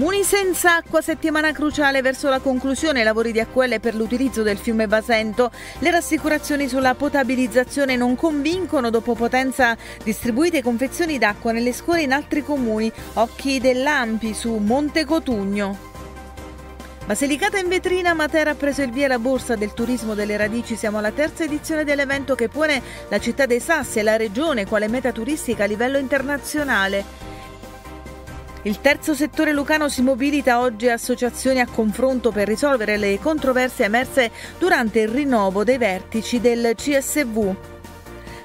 Comuni senza acqua, settimana cruciale verso la conclusione, lavori di acquelle per l'utilizzo del fiume Basento. Le rassicurazioni sulla potabilizzazione non convincono dopo potenza distribuite confezioni d'acqua nelle scuole in altri comuni. Occhi dell'Ampi su Monte Cotugno. Basilicata in vetrina, Matera ha preso il via la borsa del turismo delle radici. Siamo alla terza edizione dell'evento che pone la città dei Sassi e la regione quale meta turistica a livello internazionale. Il terzo settore lucano si mobilita oggi associazioni a confronto per risolvere le controversie emerse durante il rinnovo dei vertici del CSV.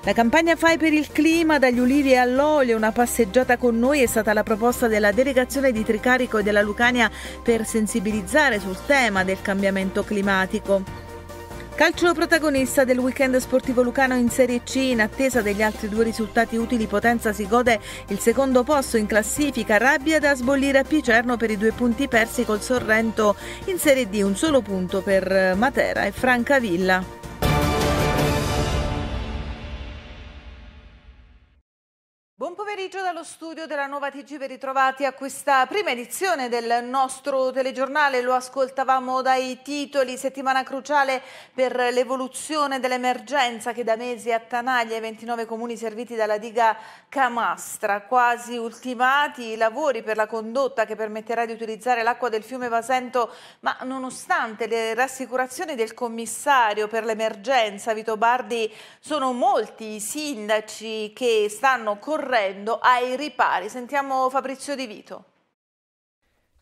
La campagna Fai per il clima dagli ulivi all'olio, una passeggiata con noi è stata la proposta della delegazione di Tricarico e della Lucania per sensibilizzare sul tema del cambiamento climatico. Calcio protagonista del weekend sportivo lucano in Serie C, in attesa degli altri due risultati utili, Potenza si gode il secondo posto in classifica, rabbia da sbollire a Picerno per i due punti persi col Sorrento in Serie D, un solo punto per Matera e Francavilla. Buon pomeriggio dallo studio della Nuova TG ben ritrovati a questa prima edizione del nostro telegiornale. Lo ascoltavamo dai titoli, settimana cruciale per l'evoluzione dell'emergenza che da mesi attanaglia i 29 comuni serviti dalla diga Camastra. Quasi ultimati i lavori per la condotta che permetterà di utilizzare l'acqua del fiume Vasento, ma nonostante le rassicurazioni del commissario per l'emergenza Vito Bardi, sono molti i sindaci che stanno correndo correndo ai ripari. Sentiamo Fabrizio Di Vito.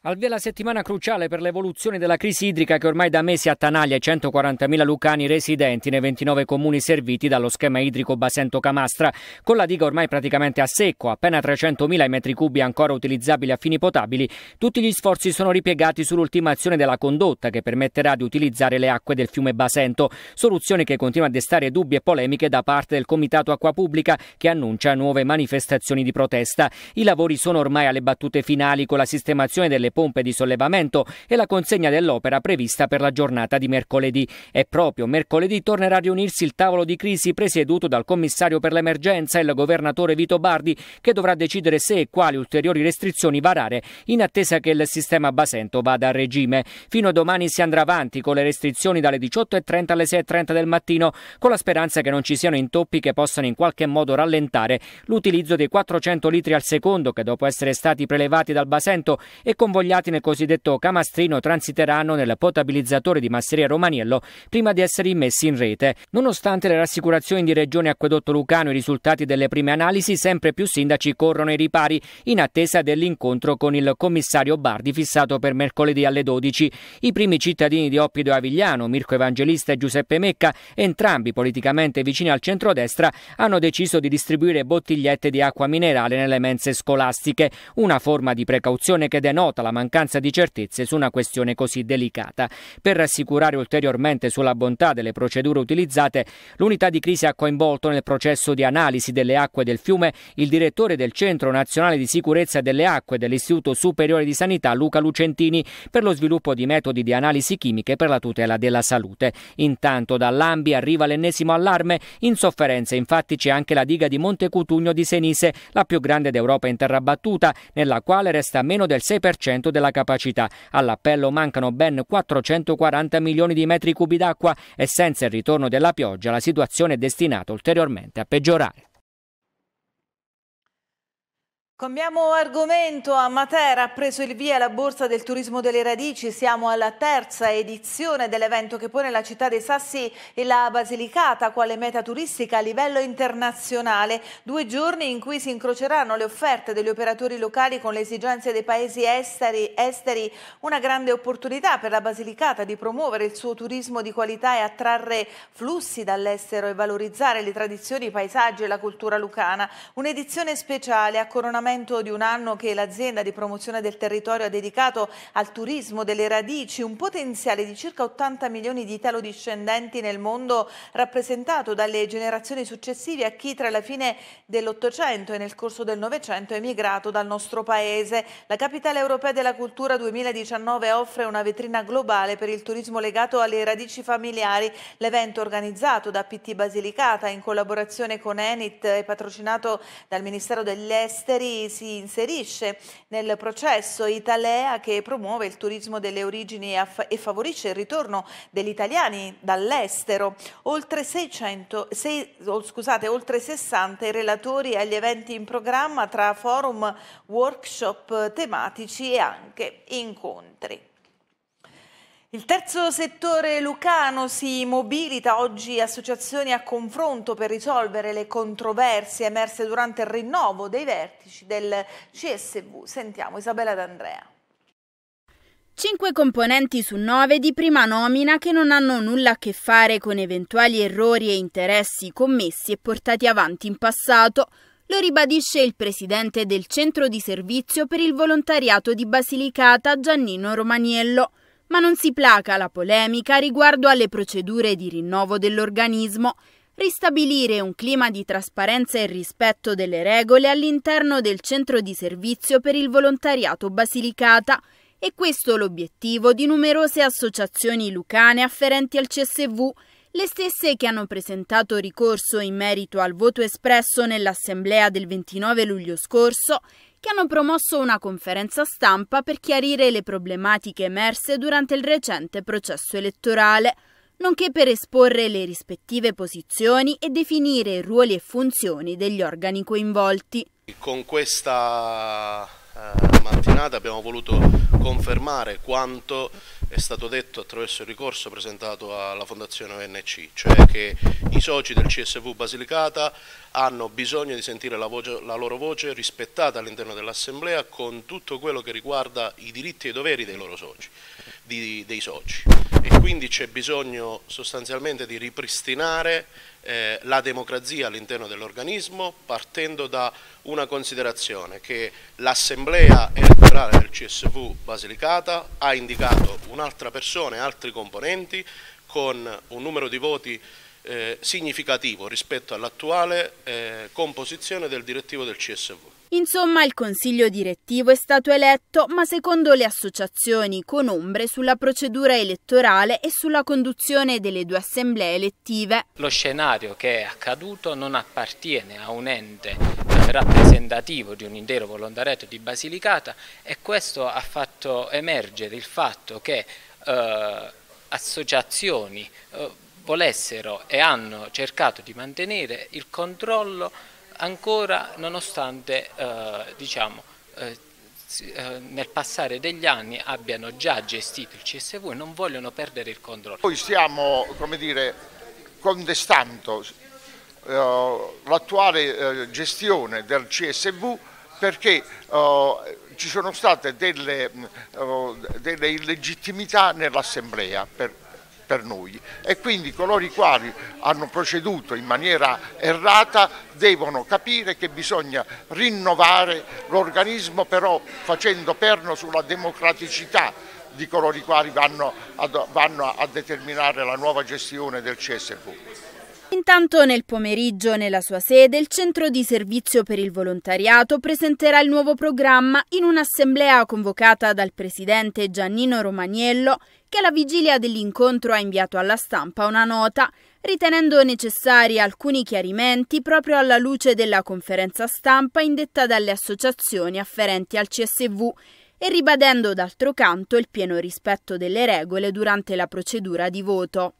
Al via la settimana cruciale per l'evoluzione della crisi idrica che ormai da mesi attanaglia i 140.000 lucani residenti nei 29 comuni serviti dallo schema idrico Basento-Camastra, con la diga ormai praticamente a secco, appena 300.000 metri cubi ancora utilizzabili a fini potabili, tutti gli sforzi sono ripiegati sull'ultimazione della condotta che permetterà di utilizzare le acque del fiume Basento, soluzione che continua a destare dubbi e polemiche da parte del Comitato Acqua Pubblica che annuncia nuove manifestazioni di protesta. I lavori sono ormai alle battute finali con la sistemazione delle pompe di sollevamento e la consegna dell'opera prevista per la giornata di mercoledì. E proprio mercoledì tornerà a riunirsi il tavolo di crisi presieduto dal commissario per l'emergenza e il governatore Vito Bardi, che dovrà decidere se e quali ulteriori restrizioni varare in attesa che il sistema Basento vada a regime. Fino a domani si andrà avanti con le restrizioni dalle 18.30 alle 6.30 del mattino, con la speranza che non ci siano intoppi che possano in qualche modo rallentare l'utilizzo dei 400 litri al secondo che dopo essere stati prelevati dal Basento e convogliati convogliati nel cosiddetto camastrino transiteranno nel potabilizzatore di Masseria Romaniello prima di essere immessi in rete. Nonostante le rassicurazioni di Regione Acquedotto Lucano e i risultati delle prime analisi, sempre più sindaci corrono ai ripari in attesa dell'incontro con il commissario Bardi fissato per mercoledì alle 12. I primi cittadini di Oppido e Avigliano, Mirko Evangelista e Giuseppe Mecca, entrambi politicamente vicini al centrodestra, hanno deciso di distribuire bottigliette di acqua minerale nelle mense scolastiche, una forma di precauzione che denota la mancanza di certezze su una questione così delicata. Per rassicurare ulteriormente sulla bontà delle procedure utilizzate, l'unità di crisi ha coinvolto nel processo di analisi delle acque del fiume il direttore del Centro Nazionale di Sicurezza delle Acque dell'Istituto Superiore di Sanità Luca Lucentini per lo sviluppo di metodi di analisi chimiche per la tutela della salute. Intanto dall'Ambi arriva l'ennesimo allarme, in sofferenza infatti c'è anche la diga di Montecutugno di Senise, la più grande d'Europa in terra battuta, nella quale resta meno del 6% 40% della capacità. All'appello mancano ben 440 milioni di metri cubi d'acqua e senza il ritorno della pioggia la situazione è destinata ulteriormente a peggiorare. Cambiamo argomento, a Matera ha preso il via la Borsa del Turismo delle Radici, siamo alla terza edizione dell'evento che pone la città dei Sassi e la Basilicata quale meta turistica a livello internazionale, due giorni in cui si incroceranno le offerte degli operatori locali con le esigenze dei paesi esteri, esteri, una grande opportunità per la Basilicata di promuovere il suo turismo di qualità e attrarre flussi dall'estero e valorizzare le tradizioni, i paesaggi e la cultura lucana, un'edizione speciale a coronamento appuntamento di un anno che l'azienda di promozione del territorio ha dedicato al turismo delle radici, un potenziale di circa 80 milioni di italo-discendenti nel mondo rappresentato dalle generazioni successive a chi tra la fine dell'Ottocento e nel corso del Novecento è emigrato dal nostro paese. La capitale europea della cultura 2019 offre una vetrina globale per il turismo legato alle radici familiari. L'evento organizzato da PT Basilicata in collaborazione con Enit e patrocinato dal Ministero degli Esteri si inserisce nel processo Italea che promuove il turismo delle origini e favorisce il ritorno degli italiani dall'estero. Oltre, 600, sei, scusate, oltre 60 relatori agli eventi in programma tra forum, workshop tematici e anche incontri. Il terzo settore lucano si mobilita oggi associazioni a confronto per risolvere le controversie emerse durante il rinnovo dei vertici del CSV. Sentiamo Isabella D'Andrea. Cinque componenti su nove di prima nomina che non hanno nulla a che fare con eventuali errori e interessi commessi e portati avanti in passato, lo ribadisce il presidente del Centro di Servizio per il Volontariato di Basilicata Giannino Romaniello ma non si placa la polemica riguardo alle procedure di rinnovo dell'organismo. Ristabilire un clima di trasparenza e rispetto delle regole all'interno del centro di servizio per il volontariato Basilicata e questo l'obiettivo di numerose associazioni lucane afferenti al CSV, le stesse che hanno presentato ricorso in merito al voto espresso nell'Assemblea del 29 luglio scorso che hanno promosso una conferenza stampa per chiarire le problematiche emerse durante il recente processo elettorale, nonché per esporre le rispettive posizioni e definire ruoli e funzioni degli organi coinvolti. Con questa eh, mattinata abbiamo voluto confermare quanto è stato detto attraverso il ricorso presentato alla Fondazione ONC, cioè che i soci del CSV Basilicata hanno bisogno di sentire la, voce, la loro voce rispettata all'interno dell'Assemblea con tutto quello che riguarda i diritti e i doveri dei loro soci di, dei soci e quindi c'è bisogno sostanzialmente di ripristinare eh, la democrazia all'interno dell'organismo partendo da una considerazione che l'assemblea elettorale del CSV Basilicata ha indicato un'altra persona e altri componenti con un numero di voti eh, significativo rispetto all'attuale eh, composizione del direttivo del CSV. Insomma, il consiglio direttivo è stato eletto, ma secondo le associazioni, con ombre sulla procedura elettorale e sulla conduzione delle due assemblee elettive. Lo scenario che è accaduto non appartiene a un ente rappresentativo di un intero volontariato di Basilicata e questo ha fatto emergere il fatto che eh, associazioni eh, volessero e hanno cercato di mantenere il controllo ancora nonostante eh, diciamo, eh, eh, nel passare degli anni abbiano già gestito il CSV e non vogliono perdere il controllo. Noi stiamo dire, contestando eh, l'attuale eh, gestione del CSV perché ci sono state delle, mm, delle illegittimità nell'assemblea. Per per noi e quindi coloro i quali hanno proceduto in maniera errata devono capire che bisogna rinnovare l'organismo però facendo perno sulla democraticità di coloro i quali vanno a, vanno a determinare la nuova gestione del CSV. Intanto nel pomeriggio nella sua sede il Centro di Servizio per il Volontariato presenterà il nuovo programma in un'assemblea convocata dal presidente Giannino Romagnello che alla vigilia dell'incontro ha inviato alla stampa una nota ritenendo necessari alcuni chiarimenti proprio alla luce della conferenza stampa indetta dalle associazioni afferenti al CSV e ribadendo d'altro canto il pieno rispetto delle regole durante la procedura di voto.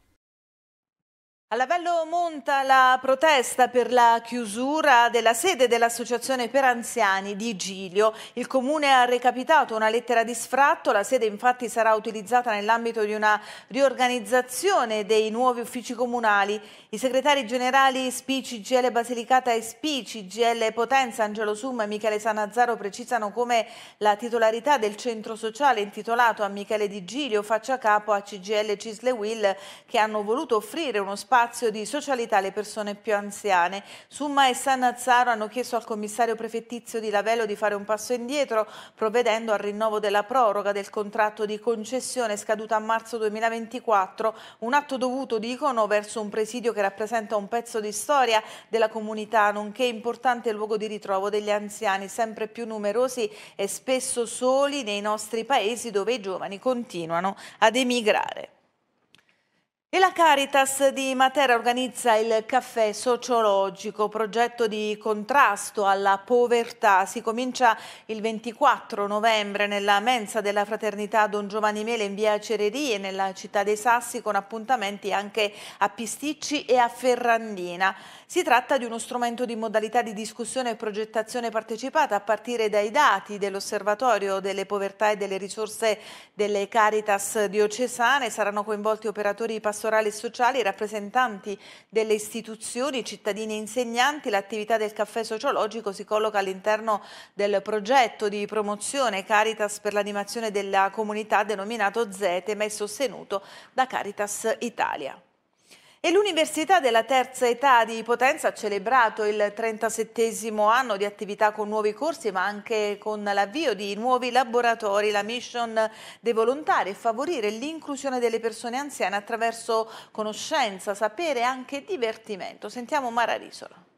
A Lavello monta la protesta per la chiusura della sede dell'Associazione per Anziani di Giglio. Il comune ha recapitato una lettera di sfratto, la sede infatti sarà utilizzata nell'ambito di una riorganizzazione dei nuovi uffici comunali. I segretari generali Spici GL Basilicata e Spici GL Potenza, Angelo Sum e Michele Sanazzaro precisano come la titolarità del centro sociale intitolato a Michele Di Giglio faccia capo a CGL Cisle Will che hanno voluto offrire uno spazio spazio di socialità alle persone più anziane. Summa e Nazzaro hanno chiesto al commissario prefettizio di Lavello di fare un passo indietro, provvedendo al rinnovo della proroga del contratto di concessione scaduta a marzo 2024, un atto dovuto, dicono, verso un presidio che rappresenta un pezzo di storia della comunità, nonché importante luogo di ritrovo degli anziani, sempre più numerosi e spesso soli nei nostri paesi dove i giovani continuano ad emigrare. E la Caritas di Matera organizza il caffè sociologico, progetto di contrasto alla povertà. Si comincia il 24 novembre nella mensa della fraternità Don Giovanni Mele in via Cererie, nella città dei Sassi, con appuntamenti anche a Pisticci e a Ferrandina. Si tratta di uno strumento di modalità di discussione e progettazione partecipata a partire dai dati dell'Osservatorio delle povertà e delle risorse delle Caritas diocesane. Saranno coinvolti operatori pastorali professorali e sociali, rappresentanti delle istituzioni, cittadini e insegnanti, l'attività del caffè sociologico si colloca all'interno del progetto di promozione Caritas per l'animazione della comunità denominato ZETE, ma è sostenuto da Caritas Italia. E l'Università della Terza Età di Potenza ha celebrato il 37 anno di attività con nuovi corsi ma anche con l'avvio di nuovi laboratori. La mission dei volontari è favorire l'inclusione delle persone anziane attraverso conoscenza, sapere e anche divertimento. Sentiamo Mara Risola.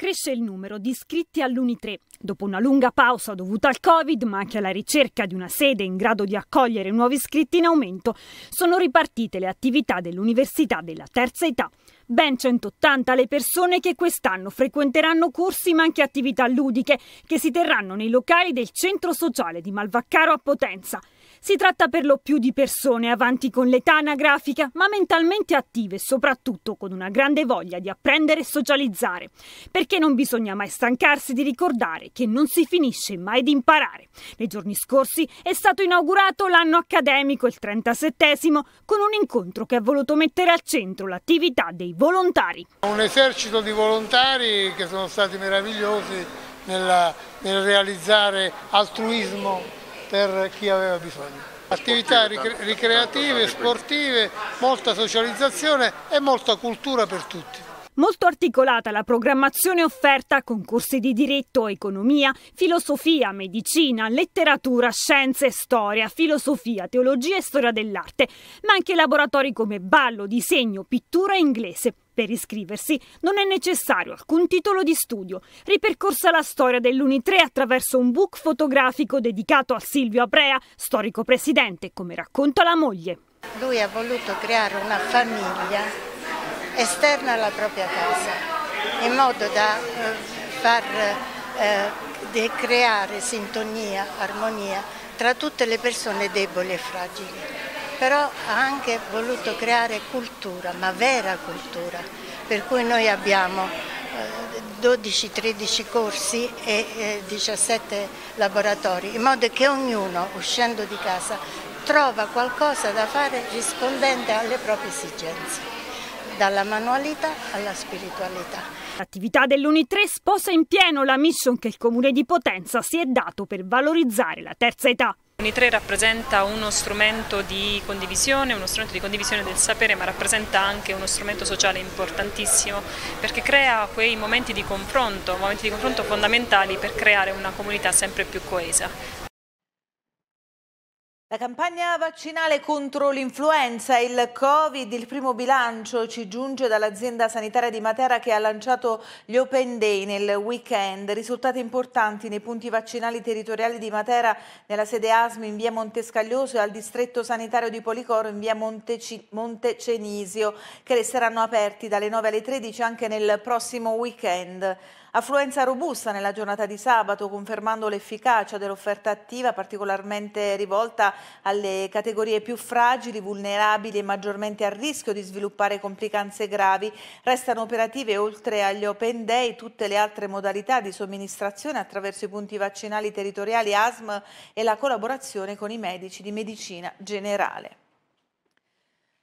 Cresce il numero di iscritti all'Uni3. Dopo una lunga pausa dovuta al Covid, ma anche alla ricerca di una sede in grado di accogliere nuovi iscritti in aumento, sono ripartite le attività dell'Università della Terza Età. Ben 180 le persone che quest'anno frequenteranno corsi ma anche attività ludiche che si terranno nei locali del Centro Sociale di Malvaccaro a Potenza. Si tratta per lo più di persone avanti con l'età anagrafica, ma mentalmente attive e soprattutto con una grande voglia di apprendere e socializzare, perché non bisogna mai stancarsi di ricordare che non si finisce mai di imparare. Nei giorni scorsi è stato inaugurato l'anno accademico, il 37 con un incontro che ha voluto mettere al centro l'attività dei volontari. Un esercito di volontari che sono stati meravigliosi nel, nel realizzare altruismo per chi aveva bisogno. Attività ricreative, sportive, molta socializzazione e molta cultura per tutti. Molto articolata la programmazione offerta con corsi di diritto, economia, filosofia, medicina, letteratura, scienze, storia, filosofia, teologia e storia dell'arte, ma anche laboratori come ballo, disegno, pittura e inglese. Per iscriversi non è necessario alcun titolo di studio. Ripercorsa la storia dell'Uni3 attraverso un book fotografico dedicato a Silvio Aprea, storico presidente, come racconta la moglie. Lui ha voluto creare una famiglia esterna alla propria casa, in modo da eh, far eh, creare sintonia, armonia tra tutte le persone deboli e fragili però ha anche voluto creare cultura, ma vera cultura, per cui noi abbiamo 12-13 eh, corsi e 17 eh, laboratori, in modo che ognuno uscendo di casa trova qualcosa da fare rispondente alle proprie esigenze dalla manualità alla spiritualità. L'attività dell'Uni3 sposa in pieno la mission che il Comune di Potenza si è dato per valorizzare la terza età. Uni3 rappresenta uno strumento di condivisione, uno strumento di condivisione del sapere, ma rappresenta anche uno strumento sociale importantissimo perché crea quei momenti di confronto, momenti di confronto fondamentali per creare una comunità sempre più coesa. La campagna vaccinale contro l'influenza e il Covid, il primo bilancio ci giunge dall'azienda sanitaria di Matera che ha lanciato gli Open Day nel weekend. Risultati importanti nei punti vaccinali territoriali di Matera, nella sede ASMI in via Montescaglioso e al distretto sanitario di Policoro in via Montecenisio, che resteranno aperti dalle 9 alle 13 anche nel prossimo weekend. Affluenza robusta nella giornata di sabato, confermando l'efficacia dell'offerta attiva particolarmente rivolta alle categorie più fragili, vulnerabili e maggiormente a rischio di sviluppare complicanze gravi. Restano operative, oltre agli open day, tutte le altre modalità di somministrazione attraverso i punti vaccinali territoriali ASM e la collaborazione con i medici di medicina generale.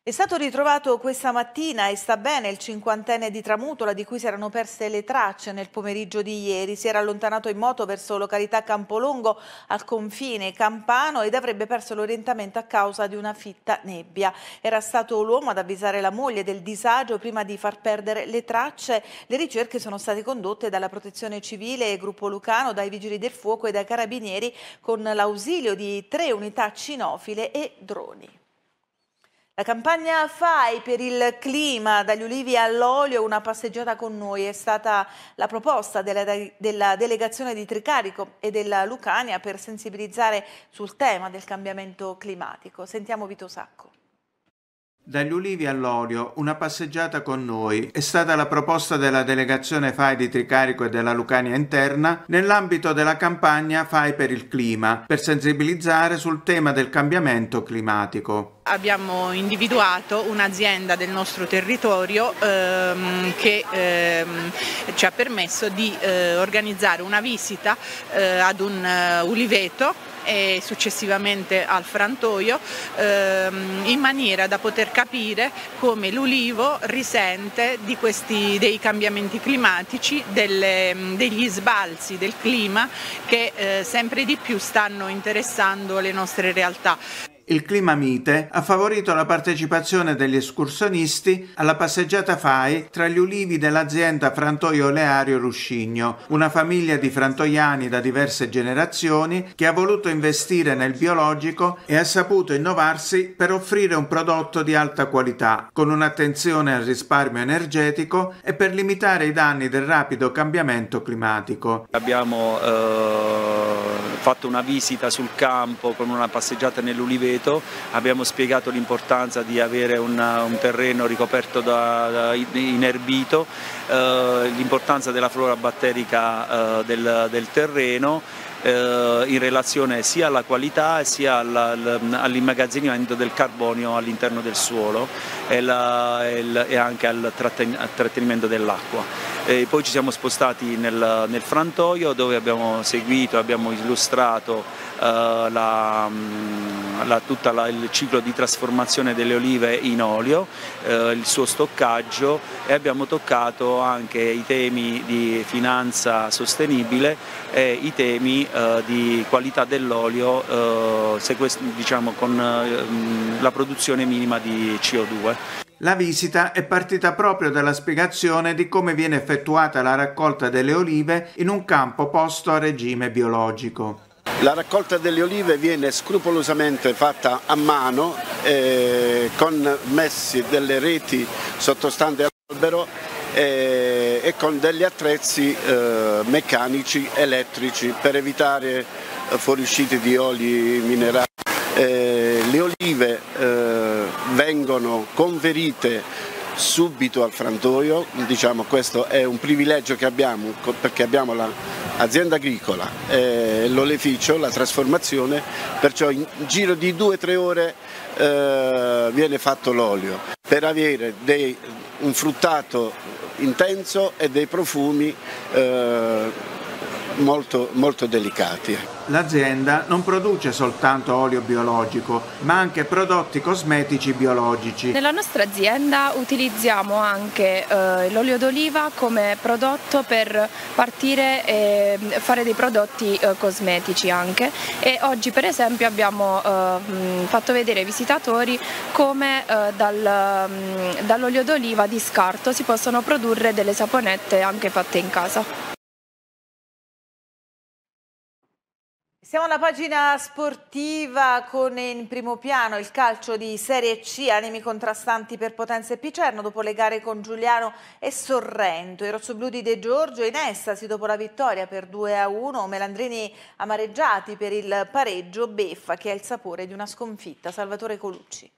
È stato ritrovato questa mattina e sta bene il cinquantenne di Tramutola di cui si erano perse le tracce nel pomeriggio di ieri. Si era allontanato in moto verso località Campolongo al confine campano ed avrebbe perso l'orientamento a causa di una fitta nebbia. Era stato l'uomo ad avvisare la moglie del disagio prima di far perdere le tracce. Le ricerche sono state condotte dalla Protezione Civile e Gruppo Lucano, dai Vigili del Fuoco e dai Carabinieri con l'ausilio di tre unità cinofile e droni. La campagna FAI per il clima, dagli ulivi all'olio, una passeggiata con noi, è stata la proposta della, della, delegazione di Tricarico e della Lucania per sensibilizzare sul tema del cambiamento climatico. Sentiamo Vito Sacco. Dagli ulivi all'olio, una passeggiata con noi è stata la proposta della delegazione FAI di Tricarico e della Lucania Interna nell'ambito della campagna FAI per il clima, per sensibilizzare sul tema del cambiamento climatico. Abbiamo individuato un'azienda del nostro territorio ehm, che ehm, ci ha permesso di eh, organizzare una visita eh, ad un uh, uliveto e successivamente al frantoio ehm, in maniera da poter capire come l'ulivo risente questi, dei cambiamenti climatici, delle, degli sbalzi del clima che eh, sempre di più stanno interessando le nostre realtà il clima mite ha favorito la partecipazione degli escursionisti alla passeggiata FAI tra gli ulivi dell'azienda Frantoio Oleario Ruscigno, una famiglia di frantoiani da diverse generazioni che ha voluto investire nel biologico e ha saputo innovarsi per offrire un prodotto di alta qualità, con un'attenzione al risparmio energetico e per limitare i danni del rapido cambiamento climatico. Abbiamo eh, fatto una visita sul campo con una passeggiata nell'ulivero Orbeto, abbiamo spiegato l'importanza di avere una, un terreno ricoperto da, da inerbito, eh, l'importanza della flora batterica eh, del, del terreno eh, in relazione sia alla qualità sia all'immagazzinamento del carbonio all'interno del suolo e, anche al trattenimento dell'acqua. E poi ci siamo spostati nel, nel, frantoio dove abbiamo seguito, abbiamo illustrato eh, la, mm, la, tutto il ciclo di trasformazione delle olive in olio, eh, il suo stoccaggio e abbiamo toccato anche i temi di finanza sostenibile e i temi eh, di qualità dell'olio eh, diciamo, con eh, mm, la produzione minima di CO2. La visita è partita proprio dalla spiegazione di come viene effettuata la raccolta delle olive in un campo posto a regime biologico. La raccolta delle olive viene scrupolosamente fatta a mano eh, con messi delle reti sottostanti all'albero eh, e con degli attrezzi eh, meccanici elettrici per evitare fuoriusciti di oli minerali eh, le olive eh, vengono conferite subito al frantoio, diciamo questo è un privilegio che abbiamo perché abbiamo l'azienda agricola, eh, l'oleficio, la trasformazione, perciò in giro di 2-3 ore eh, viene fatto l'olio per avere dei, un fruttato intenso e dei profumi eh, molto, molto delicati. L'azienda non produce soltanto olio biologico, ma anche prodotti cosmetici biologici. Nella nostra azienda utilizziamo anche eh, l'olio d'oliva come prodotto per partire e mm, fare dei prodotti eh, cosmetici anche e oggi per esempio abbiamo eh, mm, fatto vedere ai visitatori come eh, dal, mm, dall'olio d'oliva di scarto si possono produrre delle saponette anche fatte in casa. Siamo alla pagina sportiva con in primo piano il calcio di Serie C, animi contrastanti per Potenza e Picerno dopo le gare con Giuliano e Sorrento. I rossoblù di De Giorgio in estasi dopo la vittoria per 2 a 1, Melandrini amareggiati per il pareggio, Beffa che è il sapore di una sconfitta. Salvatore Colucci.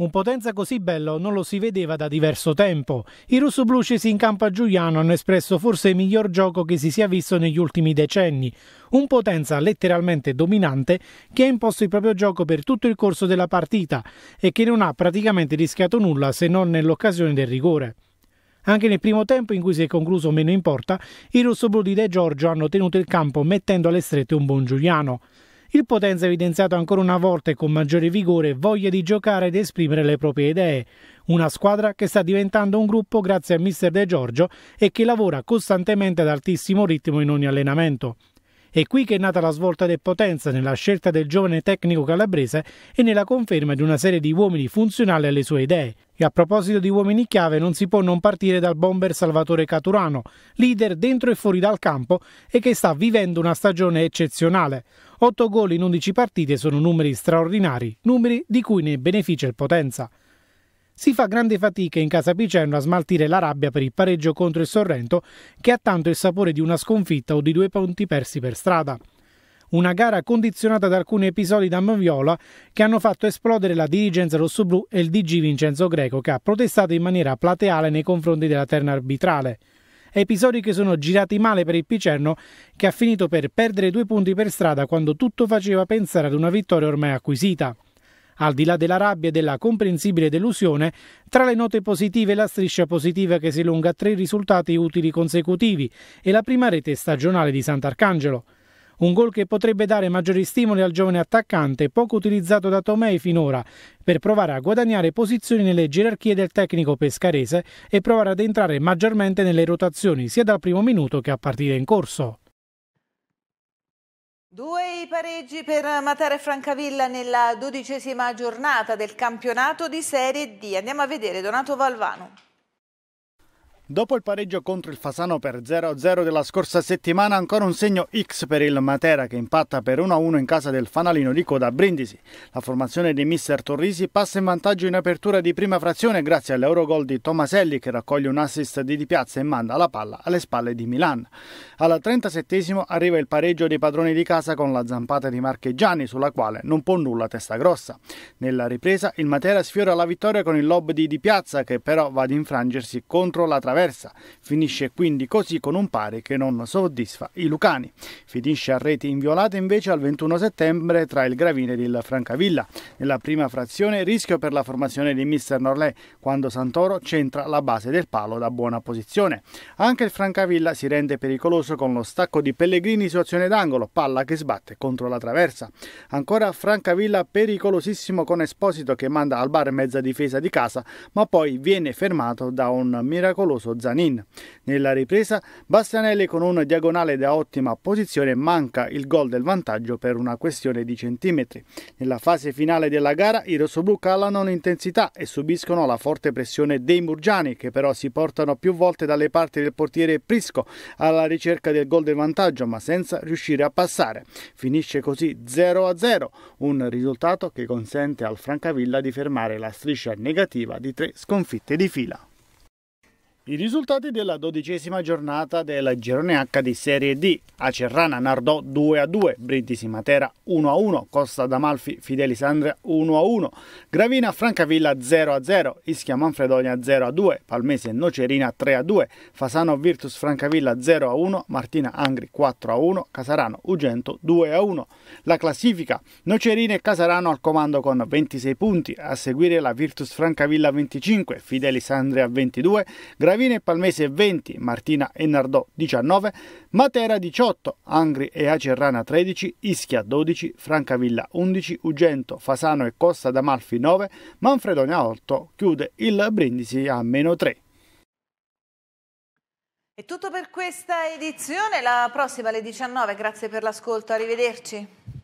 Un Potenza così bello non lo si vedeva da diverso tempo. I scesi in campo a Giuliano hanno espresso forse il miglior gioco che si sia visto negli ultimi decenni. Un Potenza letteralmente dominante che ha imposto il proprio gioco per tutto il corso della partita e che non ha praticamente rischiato nulla se non nell'occasione del rigore. Anche nel primo tempo, in cui si è concluso meno in porta, i rossoblù di De Giorgio hanno tenuto il campo mettendo alle strette un buon Giuliano. Il Potenza ha evidenziato ancora una volta e con maggiore vigore voglia di giocare ed esprimere le proprie idee. Una squadra che sta diventando un gruppo grazie a Mister De Giorgio e che lavora costantemente ad altissimo ritmo in ogni allenamento. È qui che è nata la svolta del Potenza nella scelta del giovane tecnico calabrese e nella conferma di una serie di uomini funzionali alle sue idee. E a proposito di uomini chiave, non si può non partire dal bomber Salvatore Caturano, leader dentro e fuori dal campo e che sta vivendo una stagione eccezionale. 8 gol in 11 partite sono numeri straordinari, numeri di cui ne beneficia il Potenza. Si fa grande fatica in casa Picerno a smaltire la rabbia per il pareggio contro il Sorrento, che ha tanto il sapore di una sconfitta o di due punti persi per strada. Una gara condizionata da alcuni episodi da Maviola che hanno fatto esplodere la dirigenza rossoblù e il DG Vincenzo Greco che ha protestato in maniera plateale nei confronti della terna arbitrale episodi che sono girati male per il Picerno che ha finito per perdere due punti per strada quando tutto faceva pensare ad una vittoria ormai acquisita. Al di là della rabbia e della comprensibile delusione, tra le note positive la striscia positiva che si allunga a tre risultati utili consecutivi e la prima rete stagionale di Sant'Arcangelo. Un gol che potrebbe dare maggiori stimoli al giovane attaccante, poco utilizzato da Tomei finora, per provare a guadagnare posizioni nelle gerarchie del tecnico pescarese e provare ad entrare maggiormente nelle rotazioni sia dal primo minuto che a partire in corso. Due i pareggi per Matera e Francavilla nella dodicesima giornata del campionato di Serie D. Andiamo a vedere Donato Valvano. Dopo il pareggio contro il Fasano per 0-0 della scorsa settimana, ancora un segno X per il Matera che impatta per 1-1 in casa del Fanalino di Coda Brindisi. La formazione di Mister Torrisi passa in vantaggio in apertura di prima frazione grazie all'Eurogol di Tomaselli che raccoglie un assist di Di Piazza e manda la palla alle spalle di Milan. Al 37 arriva il pareggio dei padroni di casa con la zampata di Marcheggiani sulla quale non può nulla testa grossa. Nella ripresa il Matera sfiora la vittoria con il lob di Di Piazza che però va ad infrangersi contro la traversa traversa. Finisce quindi così con un pari che non soddisfa i lucani. Finisce a reti inviolate invece al 21 settembre tra il Gravine ed il Francavilla. Nella prima frazione rischio per la formazione di Mister Norlè quando Santoro centra la base del palo da buona posizione. Anche il Francavilla si rende pericoloso con lo stacco di Pellegrini su azione d'angolo, palla che sbatte contro la traversa. Ancora Francavilla pericolosissimo con Esposito che manda al bar mezza difesa di casa, ma poi viene fermato da un miracoloso appunto Zanin. Nella ripresa Bastianelli con un diagonale da ottima posizione manca il gol del vantaggio per una questione di centimetri. Nella fase finale della gara i rossoblu calano l'intensità e subiscono la forte pressione dei murgiani che però si portano più volte dalle parti del portiere Prisco alla ricerca del gol del vantaggio ma senza riuscire a passare. Finisce così 0-0, un risultato che consente al Francavilla di fermare la striscia negativa di tre sconfitte di fila. I risultati della dodicesima giornata del girone H di Serie D. Acerrana Nardò 2 a 2, Brindisi Matera 1 a 1, Costa d'Amalfi Fidelis Andrea 1 a 1, Gravina Francavilla 0 a 0, Ischia Manfredonia 0 a 2, Palmese Nocerina 3 a 2, Fasano Virtus Francavilla 0 a 1, Martina Angri 4 a 1, Casarano Ugento 2 a 1. La classifica Nocerina e Casarano al comando con 26 punti, a seguire la Virtus Francavilla 25, Fidelis Andrea 22, Gravina Gravina e Palmese 20, Martina e Nardò 19, Matera 18, Angri e Acerrana 13, Ischia 12, Francavilla 11, Ugento, Fasano e Costa d'Amalfi 9, Manfredonia 8, chiude il Brindisi a meno 3. È tutto per questa edizione, la prossima alle 19, grazie per l'ascolto, arrivederci.